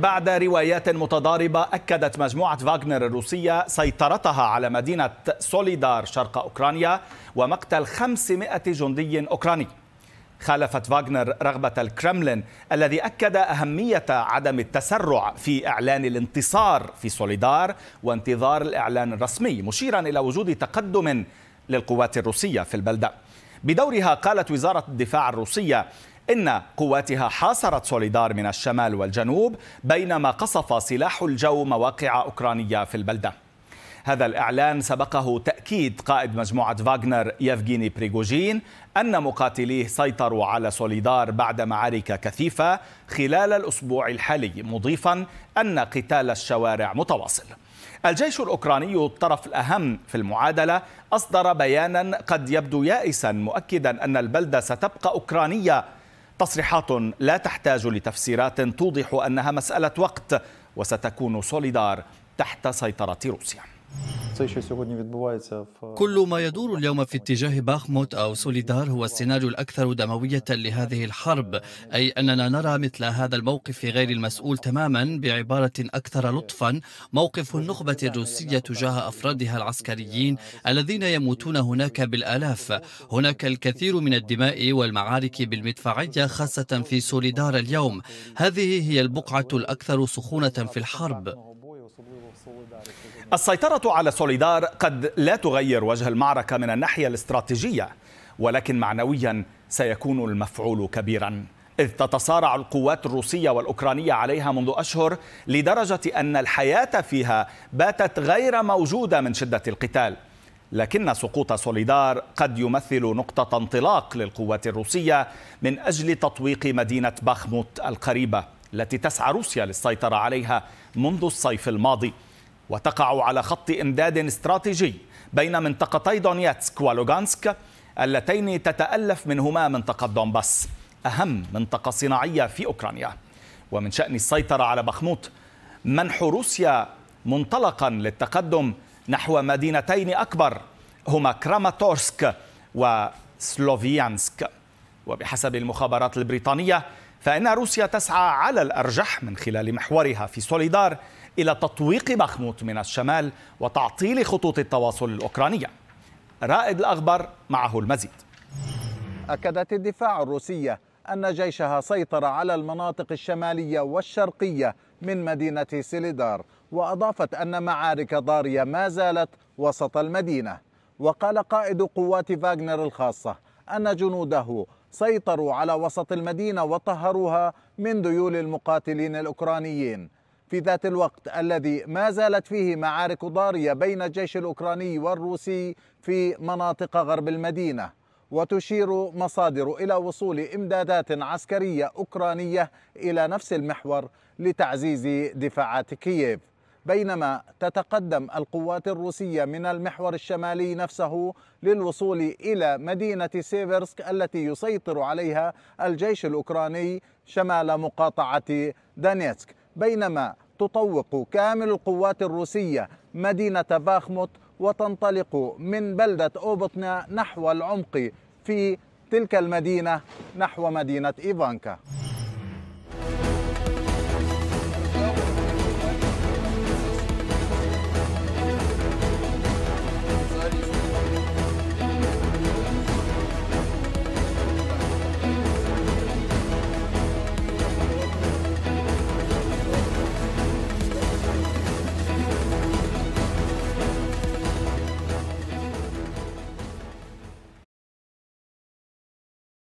بعد روايات متضاربة أكدت مجموعة فاغنر الروسية سيطرتها على مدينة سوليدار شرق أوكرانيا ومقتل 500 جندي أوكراني خالفت فاغنر رغبة الكرملين الذي أكد أهمية عدم التسرع في إعلان الانتصار في سوليدار وانتظار الإعلان الرسمي مشيرا إلى وجود تقدم للقوات الروسية في البلدة بدورها قالت وزارة الدفاع الروسية إن قواتها حاصرت سوليدار من الشمال والجنوب بينما قصف سلاح الجو مواقع أوكرانية في البلدة هذا الإعلان سبقه تأكيد قائد مجموعة فاغنر يفغيني بريغوجين أن مقاتليه سيطروا على سوليدار بعد معارك كثيفة خلال الأسبوع الحالي مضيفا أن قتال الشوارع متواصل الجيش الأوكراني الطرف الأهم في المعادلة أصدر بيانا قد يبدو يائسا مؤكدا أن البلدة ستبقى أوكرانية تصريحات لا تحتاج لتفسيرات توضح أنها مسألة وقت وستكون سوليدار تحت سيطرة روسيا كل ما يدور اليوم في اتجاه باخموت أو سوليدار هو السيناريو الأكثر دموية لهذه الحرب أي أننا نرى مثل هذا الموقف غير المسؤول تماما بعبارة أكثر لطفا موقف النخبة الروسية تجاه أفرادها العسكريين الذين يموتون هناك بالآلاف هناك الكثير من الدماء والمعارك بالمدفعية خاصة في سوليدار اليوم هذه هي البقعة الأكثر سخونة في الحرب السيطرة على سوليدار قد لا تغير وجه المعركة من الناحية الاستراتيجية ولكن معنويا سيكون المفعول كبيرا إذ تتصارع القوات الروسية والأوكرانية عليها منذ أشهر لدرجة أن الحياة فيها باتت غير موجودة من شدة القتال لكن سقوط سوليدار قد يمثل نقطة انطلاق للقوات الروسية من أجل تطويق مدينة باخموت القريبة التي تسعى روسيا للسيطرة عليها منذ الصيف الماضي وتقع على خط إمداد استراتيجي بين منطقتي دونيتسك ولوغانسك اللتين تتألف منهما منطقة دونباس أهم منطقة صناعية في أوكرانيا ومن شأن السيطرة على بخموت منح روسيا منطلقا للتقدم نحو مدينتين أكبر هما كراماتورسك وسلوفيانسك وبحسب المخابرات البريطانية فإن روسيا تسعى على الأرجح من خلال محورها في سوليدار إلى تطويق بخموت من الشمال وتعطيل خطوط التواصل الأوكرانية رائد الأخبار معه المزيد أكدت الدفاع الروسية أن جيشها سيطر على المناطق الشمالية والشرقية من مدينة سيليدار وأضافت أن معارك ضارية ما زالت وسط المدينة وقال قائد قوات فاغنر الخاصة أن جنوده سيطروا على وسط المدينة وطهروها من ديول المقاتلين الأوكرانيين في ذات الوقت الذي ما زالت فيه معارك ضارية بين الجيش الأوكراني والروسي في مناطق غرب المدينة وتشير مصادر إلى وصول إمدادات عسكرية أوكرانية إلى نفس المحور لتعزيز دفاعات كييف بينما تتقدم القوات الروسية من المحور الشمالي نفسه للوصول إلى مدينة سيفرسك التي يسيطر عليها الجيش الأوكراني شمال مقاطعة دانيتسك بينما تطوق كامل القوات الروسية مدينة باخموت وتنطلق من بلدة أوبطنا نحو العمق في تلك المدينة نحو مدينة إيفانكا